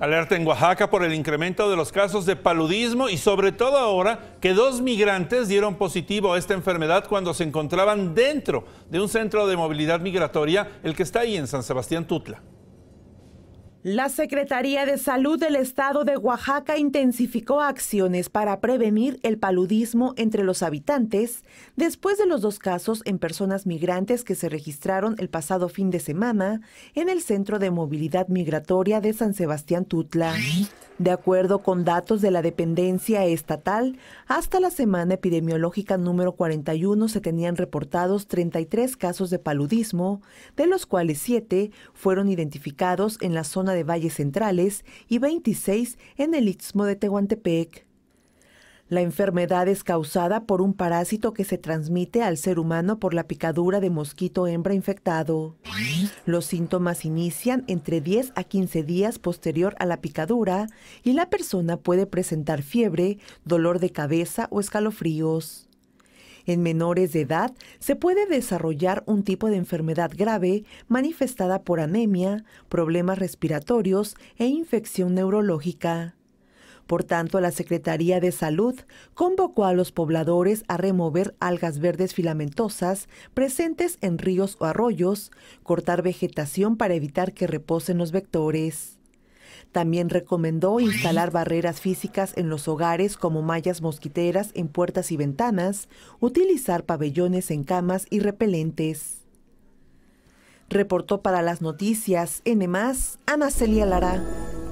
Alerta en Oaxaca por el incremento de los casos de paludismo y sobre todo ahora que dos migrantes dieron positivo a esta enfermedad cuando se encontraban dentro de un centro de movilidad migratoria, el que está ahí en San Sebastián Tutla. La Secretaría de Salud del Estado de Oaxaca intensificó acciones para prevenir el paludismo entre los habitantes después de los dos casos en personas migrantes que se registraron el pasado fin de semana en el Centro de Movilidad Migratoria de San Sebastián Tutla. De acuerdo con datos de la dependencia estatal, hasta la semana epidemiológica número 41 se tenían reportados 33 casos de paludismo, de los cuales 7 fueron identificados en la zona de valles centrales y 26 en el istmo de Tehuantepec. La enfermedad es causada por un parásito que se transmite al ser humano por la picadura de mosquito hembra infectado. Los síntomas inician entre 10 a 15 días posterior a la picadura y la persona puede presentar fiebre, dolor de cabeza o escalofríos. En menores de edad se puede desarrollar un tipo de enfermedad grave manifestada por anemia, problemas respiratorios e infección neurológica. Por tanto, la Secretaría de Salud convocó a los pobladores a remover algas verdes filamentosas presentes en ríos o arroyos, cortar vegetación para evitar que reposen los vectores. También recomendó instalar barreras físicas en los hogares como mallas mosquiteras en puertas y ventanas, utilizar pabellones en camas y repelentes. Reportó para las noticias N, Ana Celia Lara.